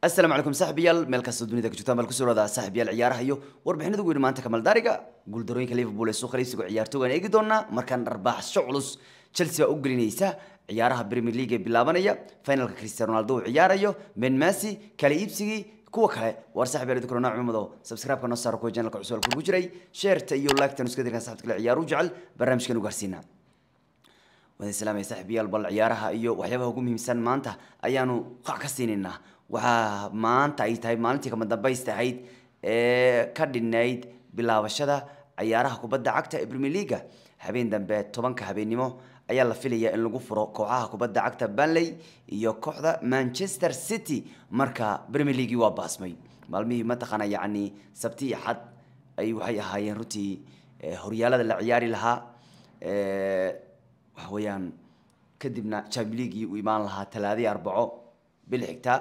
السلام عليكم سحب يال ملك السودانية كجوتا ملك سورة سحب يال عيار هيو وربحنا دوغو ما انت كمال دارجة قول دروين كليفربول السوق ليس عيار توغان ايجي دونا مركان رباح شعلوس تشيلسي اوغرينيسا عيارها بريمير ليج بلابانيا فاينل كريستيانو رونالدو عيار هيو من ماسي كلا ايبسيجي كوا كلا وار نعم سحب يال نوع مدو سبسكرايب كنا صار كو جانل كعسول كو جري شير تيو لايك تنسكدر كان صاحبك العيار وجعل برنامجكن وغارسينا wadin salaamay saaxiibayaal bal ciyaaraha iyo waxyaabaha ugu muhiimsan maanta ayaanu qac ka siinaynaa waxaa maanta ay tahay maalintii kama dambaysta ahayd ee ka dhinayd bilaabashada ciyaaraha kubadda cagta ee premier leaga habeen dambe tobanka habeennimo ayaa la filayaa in lagu furo kooxaha kubadda cagta banley iyo kooxda manchester city marka premier waa baasmay maalmihii mataqaana yacni sabti iyo xad ay waxay ahaayeen runtii horyaalada la ciyaari lahaa waxa kadibna champion leagui imaan lahaa talaadii arbaco bil xigta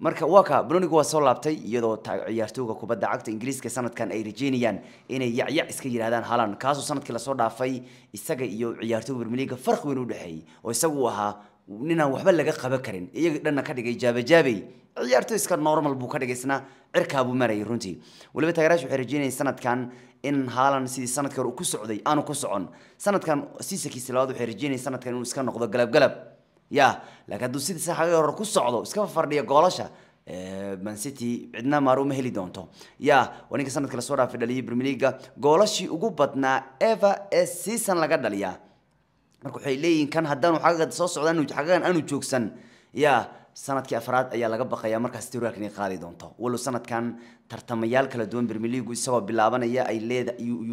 marka waa ka waa soo laabtay iyadoo ciyaartooyga kubadda cagta ingiriiska sanadkan ay rajeynayaan inay yacyac iska yidhaahdaan halan kaasoo sanadkii lasoo dhaafay isaga iyo ciyaartooga bermeliga farq weyn u dhexeeyey oo isagu ahaa ninaan waxba laga qaban karin iyaga dhanna ka dhigay jaabajaabay ciyaartooy iska normal buu ka dhigay cirkaabuu marayay runtii weliba taageeraash waxay rajeynayeen sanadkan in haalan sidii sanadkii hore uu ku socday aanu ku socon sanadkan siisakiisa labaad waxay rajeynayeen sanadkan inuu iska noqdo galabgalab yaa laakiin hadduu sidii saxaagii hore ku socdo iska fadhiya goolasha man city cidna maaro ma heli doonto ya waninka ninka sanadka lasoo dhaafay dhaliyay premier goolashii ugu badnaa eva ee season laga dhaliyaa marka waxay leeyihin kan haddaan xagga soo socdaan xaggan aanu joogsan ya sanadkii afraad ayaa laga baqayaa markaas tiruak inay qaadi doonto walow sanadkan tartamayaal kala duwan bermeligu isagoo bilaabanaya ay leeda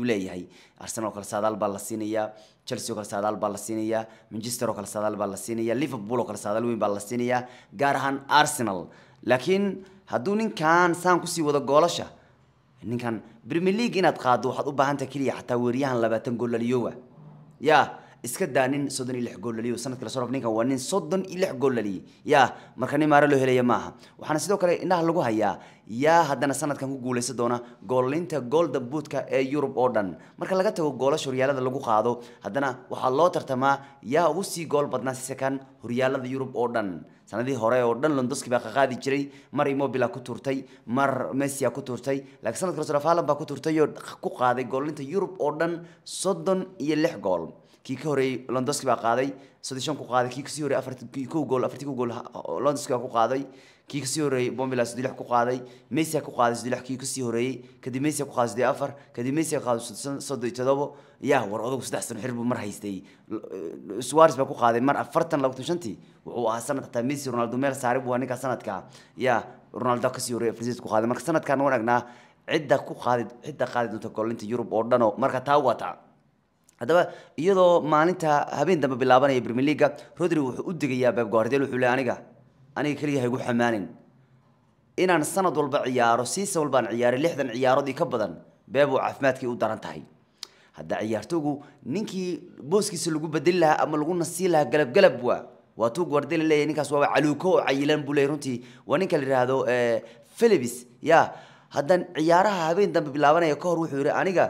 leeyahay arsenal kale saadaal baa la siinayaa chelsea oo kale saadaal baa la siinayaa manchester oo kale saadaal baa la siinayaa liverpool oo kale saadaal weyn baa la siinayaa gaar ahaan arsenal laakiin hadduu ninkan saan kusii wado goolasha ninkan bermeligue inaad qaado waxaad u baahantaha keliya xataa weeryahan labaatan gool laliyowa yaa iska daa nin soddon iyo lix gool sanadka la rab ninkan waa nin soddon iyo lix gool yaa marka nin maare loo helaya maaha waxaana sidoo kale indhaha lagu hayaa yaa haddana sanadkan ku guulaysan doona goolinta golda buudka ee yurub oo dhan marka laga tago goolasha horyaalada lagu qaado haddana waxaa loo tartamaa yaa ugu sii gool badnaa sisekan horyaalada yurub oo dhan sanadihii hore oo dhan londoski baa qaqaadi jiray mar imobila ku turtay mar messia ku turtay laakiin sanadka rasulafaalan baa ku turtay oo ku qaaday goolinta yurub oo dhan soddon iyo lix gool kii ka horeeyey londoski baa qaaday sadi shan ku qaaday kii kasii horreeyey afarti kow gool afarti kow gool londoski baa ku qaaday kii kasii horreeyey bombila sodii lix ku qaaday messi ku qaaday sodii lix kii kasii horreeyey kadib messi ku qaaday sodii afar kadib messi ku qaaday soddon todobo yaa war odagu saddex sano xir buu mar haystay suwares baa ku qaaday mar afartan labaatan shantii wuxuu ahaa sanad xataa messi ronaldo meel saaray buu ninkaa sanadka yaa ronaldo kasii horreeyey afrisiis ku qaaday marka sanadkaan waan cidda ku qaaday cidda qaadi doonta goolinta yurub oo dhan oo marka taa waa taa haddaba iyadoo maalinta habeen dambe bilaabanaya brimier leaga rodri wuxuu u digayaa beb guardel wuxuu le aniga aniga keliya haygu xamaanin inaan sanad walba ciyaaro siisa walbaan ciyaaray lixdan ciyaaroodii ka badan beeb uu caafimaadkii u daran tahay hadda ciyaartoogu ninkii booskiisa lagu bedeli lahaa ama lagu nasiin lahaa galabgalab waa waa tuu guardel leeyahy ninkaas waaba caluuko oo cayilan buu leeyay runtii waa ninka la yidhaahdo eh, philibis ya haddan ciyaaraha habeen dambe bilaabanaya ka hor wuxuu yidhi aniga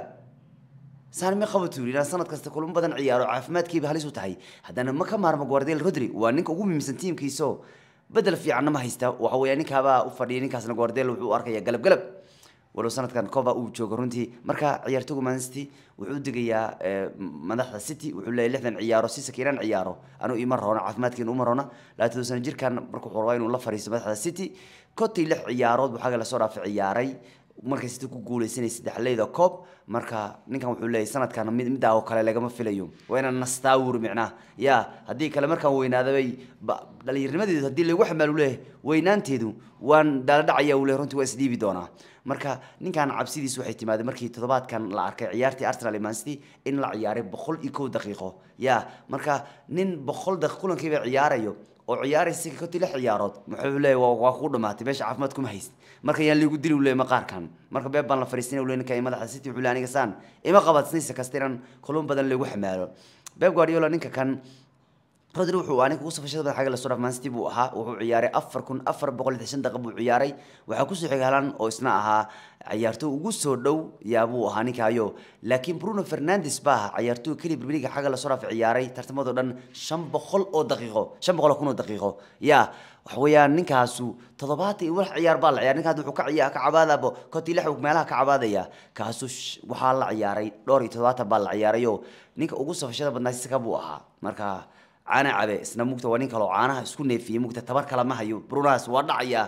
saalme qabatuu yidhi sanad kasta kulmo badan ciyaaro caafimaadkiiba halis u tahay haddana ma ka maarmo guardiel rodri waa ninka ugu muhiimsan tiimkiiso bedel fiicanna ma haysta waxa weeya ninkaabaa u fadhiyay ninkaasna guardiel wuxuu arkaya galab walow sanadkan coba uu joogo runtii marka ciyaartoygu mancity wuxuu digayaa eh, madaxda city wuxuu leeyahy lixdan ciyaaro si sakiinaan ciyaaro anuu ima roona caafimaadkiina uma roona labaatan sano jirkan markuu xorawaa inuu la fariisto madaxda city kotii lix ciyaarood buu lasoo dhaafay ciyaaray markay sida ku guulaysanay saddexleyda koob marka ninkan wuxuu leeyahy sanadkan mid middaa oo kale lagama filayo waa inaan nastaa wuuri micnaha ya haddii kale markaan weynaadabay dhalinyaanimadeedu haddii lagu xamaal u leeyahay weynaanteedu waan daaladhacaya uu leeyahy runtii waa isdhiibi doonaa marka ninkan cabsidiis waxay timaadeen markii toddobaadkan la arkay ciyaartii arsenal iyo mancity in la ciyaaray boqol iyo kow daqiiqo ya marka nin boqol daqiiq kulankiiba ciyaarayo oo ciyaaraysa koti lix ciyaarood muxuu leeyahay waa kuu ku dhamaatay meesha caafimaad kuma hayst marka yaan liigu dili leeyahay maqaarkan marka beeb baan la fariisinay uu leeyahay ninka madaxa city wuxuu leeyahay aniga saan ima qabadsinaysa kastiran kulun badan lagu xamaalo beeb guardiola ninka kan rodri wuxuu aanin kugu safashada madaxaga la suraaf maansiti buu ahaa wuxuu ciyaaray afar kun afar boqol lixdan daqiiq buu ciyaaray waxaa kusoo xigay halan oo isna ahaa ciyaartooy ugu soo dhow yaabuu ahaa ninkaayo laakiin bruno fernandes baa ahaa ciyaartooy keliya brmiliga xagga la suraaf ciyaaray tartamadoo dhan shan boqol oo daqiiqo shan boqol oo kun oo daqiiqo yaa waxweeyaan ninkaasu toddobaatan iyo wax ciyaar baa la ciyaar ninkaan wuxuu ka ciyaar ka cabaadaabo kontii lix meelaha ka cabaadaya kaasu waxaa la ciyaaray dhowr iyo toddobaatan baa la ciyaarayoo ninka ugu safashada badnaa buu ahaa marka caana cabe isna mugta waa nin kaleo caanaha isku neefiyey mugta tabar kale ma hayo brunas waa dhacayaa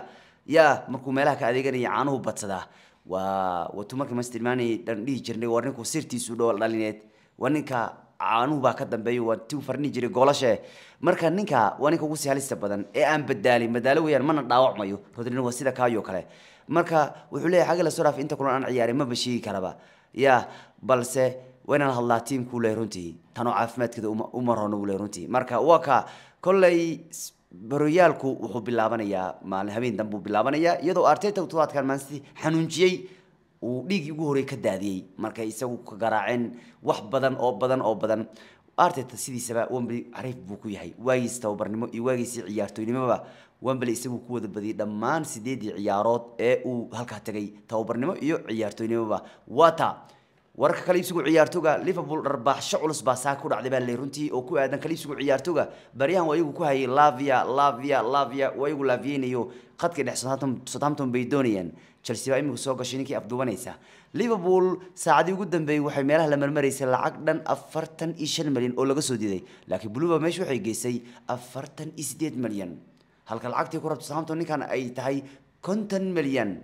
ya markuu meelaha ka adeeganaya caanuhu badsadaa waa watu markii mastilmaanay dhan dhihi jirnay war ninku sirtiisu dhool dhalineed waa ninka caanuhu baa ka dambeeyo waa tiu farnihi jiray goolashe marka ninka waa ninka ugu sii halista badan ee aan badaalin badaalo weeyaan mana dhaawacmayo rodrino waa sida kaayoo kale marka wuxuu leeyahay xagga la soo dhaaf inta kulan aan ciyaaray ma bashiigi karaba ya balse waa inaan hadlaa tiimkuu leeyahay runtii tanoo caafimaadkeeda u uu leeyahay runtii marka waa kolley baroyaalku wuxuu bilaabanayaa maalin habeen dambe uu bilaabanayaa iyadoo arteta todobaadkan maansiti xanuunjiyey uu dhiiggii ugu horey ka daadiyey marka isagu ka garaaceen wax badan oo badan oo badan arteta sidiisaba wembly cariif buu ku yahay waagiis tababarnimo iyo waagiisii ciyaartooynimoba wembly isagu ku wada badiyey dhammaan sideedii ciyaarood ee uu halkaa tegay tababarnimo iyo ciyaartooynimoba wata warka kaliibsigu ciyaartoga liverpool dharbaaxsho culus baa saa ku dhacday baa le runtii oo ku aadan kaliibsigu ciyaartoga baryahan waa iyagu ku hayay lavia lavia lavia waa iyagu laaviyeynayo khadkii dhex southampton bay doonayaan chelsea baa imika soo gashay ninkii afduubanaysa liverpool saacadii ugu dambeeyey waxay meelaha la marmaraysay lacag dhan afartan iyo shan malyan oo laga soo diiday laakiin bluba meesha waxay geysay afartan iyo sideed malyan halka lacagtii ku rabta southampton ninkan ay tahay kontan malyan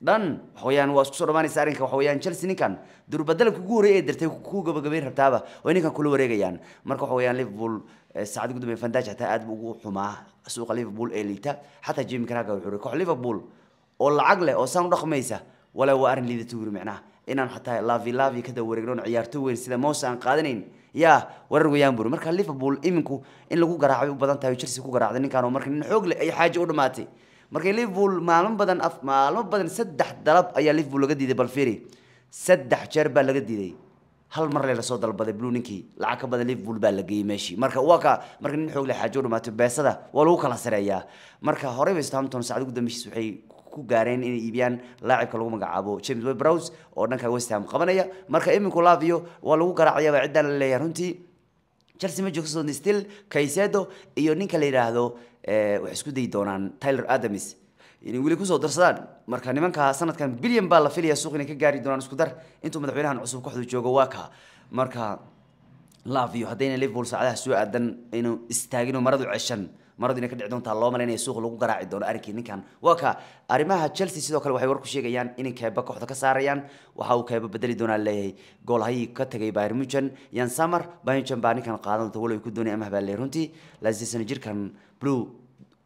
dhan waxaweyaan waa isku soo dhamaanaysa arrinka waxa chelsea ninkan durbaddalka ugu horreey ee dartay ku gabagabeyn rabtaaba way ninkan kula wareegayaan marka waxa liverpool eh, saacad gudubay fandaj hataa aad buu ugu xumaa suuqa liverpool ee liita xataa jimi craga wuxuu koox liverpool oo lacag leh oo saan u dhaqmaysa walaa waa arrin liidata wuri micnaha inaan xataa lavi lavi kada wareegnoon ciyaarto weyn sida moose aan qaadanayn yaa warar weyaan buri marka liverpool iminku in lagu garaacay u badan tahay chelsea ku garaacday ninkan oo marka nin xoog leh ay xaaji u dhamaatay markay liverpool maalmo badan maalmo badan saddex dalab ayaa liverpool laga diiday balfiri saddex jeer baa laga diiday hal mar lee lasoo dalbaday blue ninkii lacag ka badan liverpool baa la geeyey meeshii marka waa marka nin xoogle xaajo dhamaatay beesada waa lagu kala sareeyaa marka horey west hampton saacad ugu dambeyshiis waxay ku gaareen inay iibiyaan laacibka lagu magacaabo james webrows oo dhanka west qabanaya marka iminku laavio waa lagu garaacayaaba ciddaan la leeyahay runtii chelsea ma joogsadoon still kaysedo iyo ninka la yidhaahdo waxay isku dayi doonaan tyler adamis inay weli kusoo darsadaan marka nimanka sanadkan bilyan baa la filaya suuq inay ka gaari doonaan isku dar intuu madaxweynahan cusub kooxdu joogo waa marka laviyo haddayna liverpool saacadaha soo aadan aynu istaagin maradu ceshan maradu inay ka dhici doontaa loo malaynaya suuq lagu garaaci doono arrinkii ninkan waa arrimaha chelsea sidoo kale waxay war ku sheegayaan inay keeba kooxda ka saarayaan waxa uu keeba bedeli doonaa leeyahay goolhayii ka tagay bayr munchan yan samar baynchan baa ninkan qaadan doonta walow ku doonaya amah baa leeyahay runtii laasiisan jirkan blue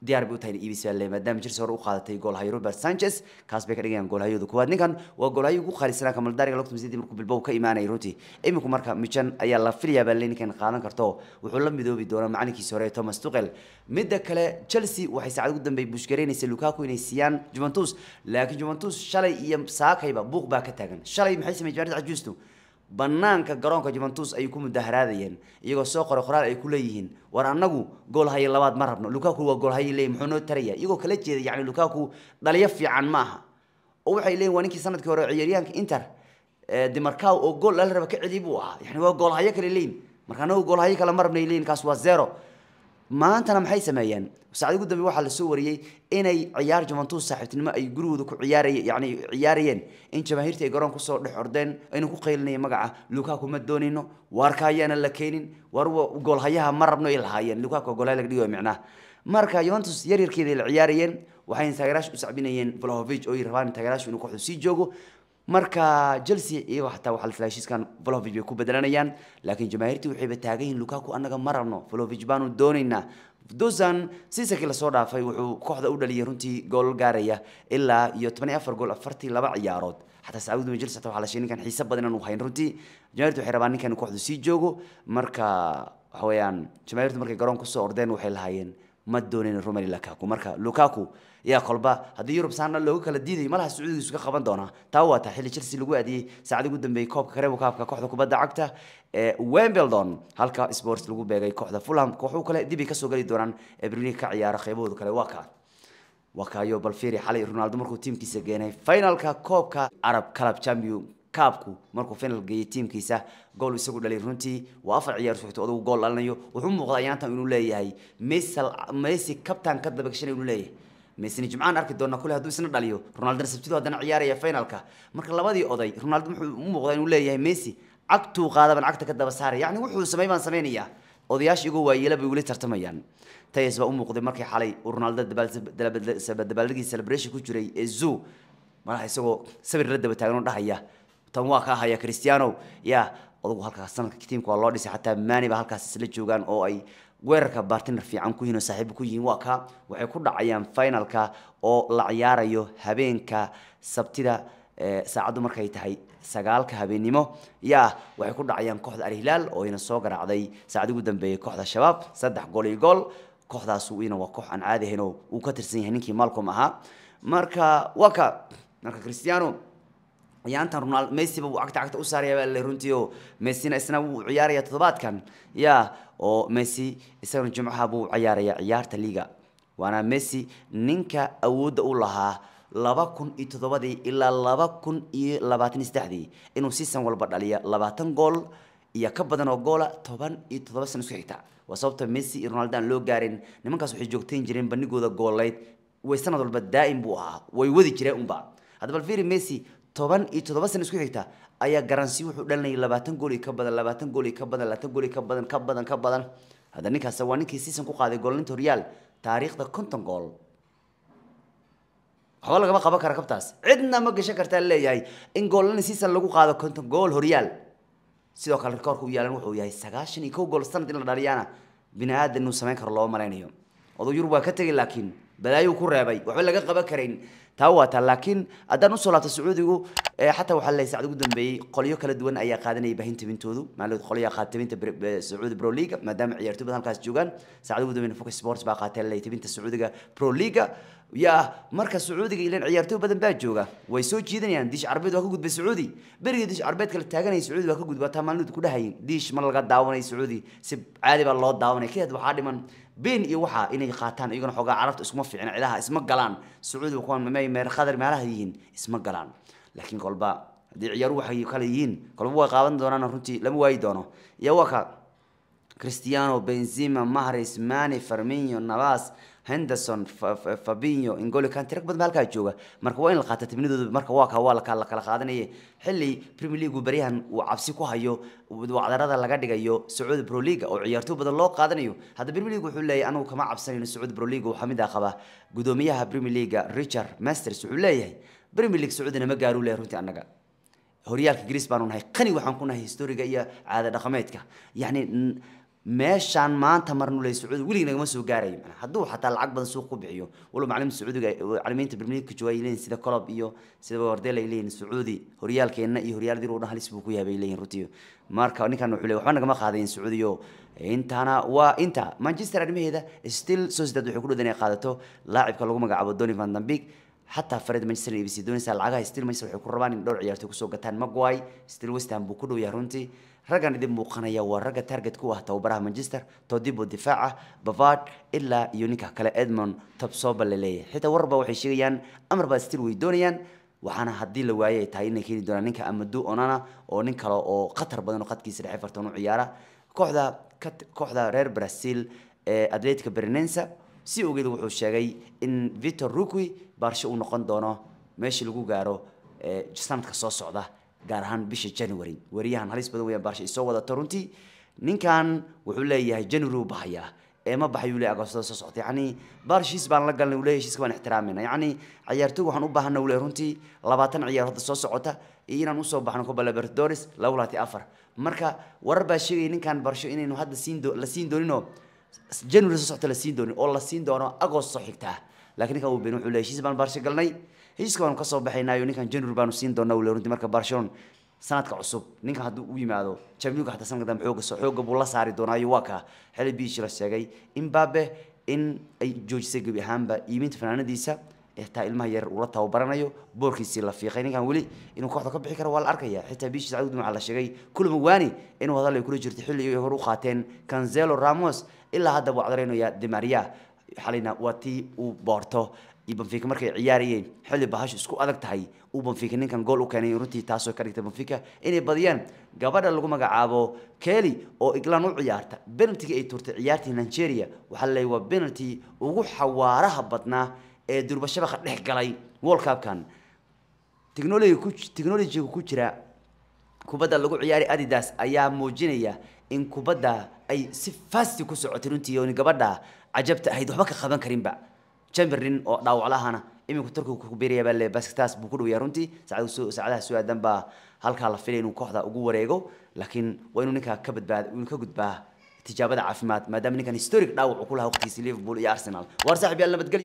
diyaar bay u tahay inay iibisaan le maadaama Chelsea hore u qaadatay goolhayo Robert Sanchez kaas bay ka dhigayaan goolhayooda kuwaad ninkan waa goolhayo ugu qaalisanaa kamal lagtum sidii markuu Bilbao ka imaanay runtii iminku marka Michan ayaa la filayaa baa ninkan qaadan karto wuxuu la midoobi doonaa macalinkiisa hore Thomas Tuchel midda kale Chelsea waxay saacad ugu dambeeyay bushgareynaysa Lukaku inay siiyaan Juventus laakiin Juventus shalay iyo saakayba buuq baa ka taagan shalay maxay sameeyeen Jared Ajusto banaanka garoonka juventus ayay ku mudaharaadayeen iyagoo soo qoray qoraal ay ku leeyihiin war annagu goolhaye labaad ma rabno lukaku waa goolhaye leey muxuu noo taraya iyagoo kala jeeda yacni lukaku dhaliyo fiican ma aha oo waxay leeyihin waa ninkii sanadkii hore ciyaaryahanka inter eh, dimarkaw oo gool dhala raba ka celi buu ahaa yani waa goolhayo kale leeyin marka annagu goolhayo kale ma rabnay leeyin kaas waa zero maantana maxay sameeyeen saacad ugu dambe waxaa lasoo wariyey inay ciyaar juventus saaxiibtinimo ay gurigooda ku ciyaaraya yani ciyaarayeen in jamaahiirta ay garoonka kusoo dhex ordeen inuu ku qaylinaya magaca lukaku ma doonayno waarka la keenin waar goolhayaha ma rabno ay lahaayeen lukaku goolhaya laga dhigayo micnaha marka juventus yaryarkeeda la ciyaarayeen waxayna taageeraasha u sacbinayeen vlahovic oo ay rabaan taageeraashu inuu kooxdu sii joogo marka chelsea iyo xataa waxa la heshiiskan Vlahovic bay ku bedelanayaan laakiin jamaahiirtu waxayba taagan yihiin Lukaku anaga ma rabno Vlahovic baanu doonaynaa Dozan Sisaki la dhaafay wuxuu kooxda u dhaliyay runtii gool gaaraya ilaa iyo 14 gool 42 ciyaarood xataa Saudi ma jirto waxa la sheegay ninkan xiisab badan inuu hayn runtii jamaahiirtu waxay rabaan ninkan kooxdu sii joogo marka waxa weeyaan jamaahiirtu markay garoon ku soo ordeen waxay lahaayeen ma doonin romel lukaku marka lukaku yaa kolba haddii yurub saana looga kala diidayo malaha sacuudigiisu ka qaban doonaa taa waataa xilli chelsea lagu aadiyey saacadii ugu dambeeyey koobka kareebo kaabka kooxda kubadda cagta ee wembeldon halka sports lagu beegay kooxda fulham kooxu kale dibay kasoo geli doonaan ee ka ciyaara qaybahooda kale waa kaa waa kaayo balfiiri xalay ronaldo markuu tiimkiisa geenay finalka koobka arab club champion kaabku markuu final geeyay tiimkiisa gool isagu dhalay runtii waa afar ciyaar suxto adugu gool dhalinayo wuxuu muuqdaa yaantan inuu leeyahay messi kabtan ka dabagashan inuu leeyahay mesina jimcaan arki doona kule hadduu isna dhaliyo ronaldina sabtidu haddana ciyaaraya finalka marka labadii oday ronaldo wuxuu u muuqdaa inuu leeyahay messi cagtuu qaadaban cagta ka daba saaraya yacni wuxuu sameey baan samaynayaa odayaasha igoo waayela bay weli tartamayaan tayas baa u muuqday markii xalay ronaldo dabaaldegii celebration ku jiray ee zoo madaxa isagoo sawir la daba taagan oo dhahaya tan waa kaa haya cristiano ya odagu halkaas sanadka tiimka waa loo dhisay xataa maani ba halkaas isla joogaan oo ay weerarka bartiner fiican ku yihiin oo saaxiibo ku yihiin waa kaa waxay ku dhacayaan finalka oo la ciyaarayo habeenka sabtida eh, saacaddu markay tahay sagaalka habeenimo yaa waxay ku dhacayaan kooxda alhilaal oo ina soo garaacday saacad ugu dambeeyay kooxda shabaab saddex gool iyo gool kooxdaas ina waa koox aan caadi ahayn oo uu ka tirsan yahay ninkii malcom ahaa marka waa ka marka cristiano ciyaantan ronald messiba wuu cagta cagta u saaraya baa lale runtii oo messina isna wuu ciyaaraya toddobaadkan ya oo messi isagana jimcaha buu ciyaaraya ciyaarta liga waana messi ninka awoodda u lahaa laba kun iyo toddobadii ilaa laba kun iyo labaatan saddexdii inuu season walba dhaliya labaatan gool iyo ka badan oo goola toban iyo toddoba sano isku xigta waa sababta messi iyo ronaldo loo gaarin nimankaas waxay joogtayn jireen banigooda gooleyd way sanad walba daa'im buu ahaa way wadi jireen unba hadda bal messi toban iyo toddoba sana isku xigta ayaa garansi wuxuu dhalinayay labaatan gool iyo ka badan labaatan gool iyo ka badan labaatan gool iyo ka badan ka badan ka badan hadda ninkaas waa ninkii season ku qaaday goollinta horyaal taariikhda konton gool waxba lagama qaban kara kabtaas cidna ma gashan kartaa leeyahay in goollan season lagu qaado konton gool horyaal sidoo kale rikoorka u yeelan wuxuu yahay sagaashan iyo kow gool sanad in la dhaliyaana bini aadan inuu samayn karo loo malaynayo oduu yurub waa ka tegay laakiin balaayuu ku reebay waxba laga qaban karayn taa waa taa laakiin haddaan usoo laabto sacuudigu xataa waxaa laysaacad ugu dambeeyey qolyo kala duwan ayaa qaadanaya bahin tibintoodu maal qolyaa qaad tibinta sacuudi pro leaga maadaama ciyaartoy badan halkaas joogaan saacad ugu dambeeyna focus sports baa qaatee lay tibinta sacuudiga pro leaga ya marka sacuudiga ilan ciyaartoo badan baa jooga way soo jiidanayaan diish carbeed waa ka gudbay sacuudi berigii diish carbeed kala taaganaya sacuudi waa ka gudba taa maalmud ku dhahayin diish ma laga daawanay sacuudi si caadi baa loo daawanay kadeed waxaa dhiman been iyo waxaa inay qaataan iyagana xoogaa carabta iskuma fiicin cidaha isma galaan sacuudi kuwaan mamay meer khadar meelaha yihiin isma galaan laakiin kolba haddii ciyaaru waxay kale yihiin kolba way qaadan doonaan runtii lama waayi doono iyo waa ka cristiano benzema mahrez mane farminio navas henderson fabinyo ingoli kanti badan ba halkaa jooga marka waa in la qaata tibnidooda marka waa waa la kala qaadanaya xilli premier league baryahan uu cabsi ku hayo wacdarada laga dhigayo sacuudi pro oo ciyaartooy badan loo qaadanayo hadda premier league wuxuu leeyahay anigu kama cabsanayno sacuudi pro waxaa mid ah qaba gudoomiyaha premier league richard masters wuxuu leeyahay premier league sacuudina ma gaaro leeyahay runtii annaga horyaalka greece baanu nahay qani waxaan ku nahay historiga iyo caada dhaqameedka yacni meeshaan maanta mar nule sacuudi weligii nagama soo gaarayo manaa hadduu xataa lacag badan suuq ku bixiyo walow macalimta sacuudiga macalimiinta birminka jooga ay sida colob iyo sida wardel ay sacuudi horyaalkeenna iyo horyaaldir u dhan halis buu ku yahay bay leeyihin marka ninkan wuxuu leeyahay waxba nagama qaadayn sacuudiyo intana waa inta manchester arrimaheeda still sociedad waxay ku dhowdan inay qaadato laacibka lagu magacaabo doni van dambig حتى فريد مانشستر يبي سيدونيسا لعاها ستيل مانشستر وحكون ربان دور عيارته كسو قتان مقواي ستيل وستهام بوكودو يا رونتي raggan idin muuqanaya waa ragga target ku ah tababaraha manchester todibo difaaca bavard ilaa iyo ninka kale edmond tabsoba la leeyahay xitaa warba waxay sheegayaan amar baa way doonayaan waxaana haddii la waaye tahay inay keeni doonaan ninka amadu onana oo nin kale oo khatar badan oo qadkiisa dhexe fartoon u ciyaara kooxda kooxda reer brazil ee atletica berenensa si ogeed wuxuu sheegay in victor rukui baarsho u noqon doono meeshii lagu gaaro sanadka soo socda gaar ahaan bisha january wariyahan halis badan weyaan baarsha isoo wadata runtii ninkan wuxuu leeyahay january uu baxayaa eema baxayuu leeyahay agostada soo socota yacni baarshiis baan la galnay uu leeyahay shiiska baan ixtiraamayna yacni ciyaartoy waxaan u baahana uu leeyahay runtii labaatan ciyaar soo socota iyo inaan usoo baxno coba libertadores laba afar marka warar baa sheegaya ninkan baarsho inaynu hadda siin la siin dooninoo january soo socota la siin doonin oo la siin doono agost xigtaa laakiin ninkan uu been wuxuu leeyahay shiis baan baarsho galnay heshiiska waanu kasoo baxaynayo ninkan january baanu siin doonaa ule runtii marka barcelona sanadka cusub ninka hadduu u yimaado champions xataa sanadka dambe xooga soo xooga buu la saari doonaayo waa kaa xilli biishi la sheegay imbabe in ay joojisay gebi ahaanba iibinta fanaanadiisa xitaa ilmaha yarar uu tababaranayo boorkiisii la fiiqay ninkan weli inuu kooxda ka bixi karo waa la arkaya xitaa biishii sacuud waxaa la sheegay kulama waani inuu hadal ay kula jirto xilli ay hor u qaateen cancelo ramos ilaa hadda buu cadaraynayaa demaria xalina waa tii uu boorto iyo banfica markay ciyaarayeen xilli bahashu isku adag tahay uu banfica ninkan gool u keenay runtii taasoo ka dhigtay banfica inay badiyaan gabadha lagu magacaabo keli oo iglan u ciyaarta benaltiga ay turtay ciyaartii nigeria waxaa laleeyay waa benalti ugu xawaaraha badnaa ee durba shabaqa dhex galay world cupkan technology ku jira kubadda lagu ciyaari adidas ayaa muujinaya in kubadda ay si fasti ku socotay runtii oo gabadha cajabta ahayd waxba ka qaban karinba jamberin oo dhaawaclahana iminku turkigu ku biiraya baa le basktaas buu ku dhawaya runtii saacadaha saacadaha su'aadan baa halkaa la filay inuu kooxda ugu wareego laakiin waa inuu ninkaa ka badbaad inuu ka gudbaa tijaabada caafimaad maadaama ninkan historic dhaawac uu ku lahaa waqtigiisii liverpool iyo arsenal waar saaxib yaal nabadgelyo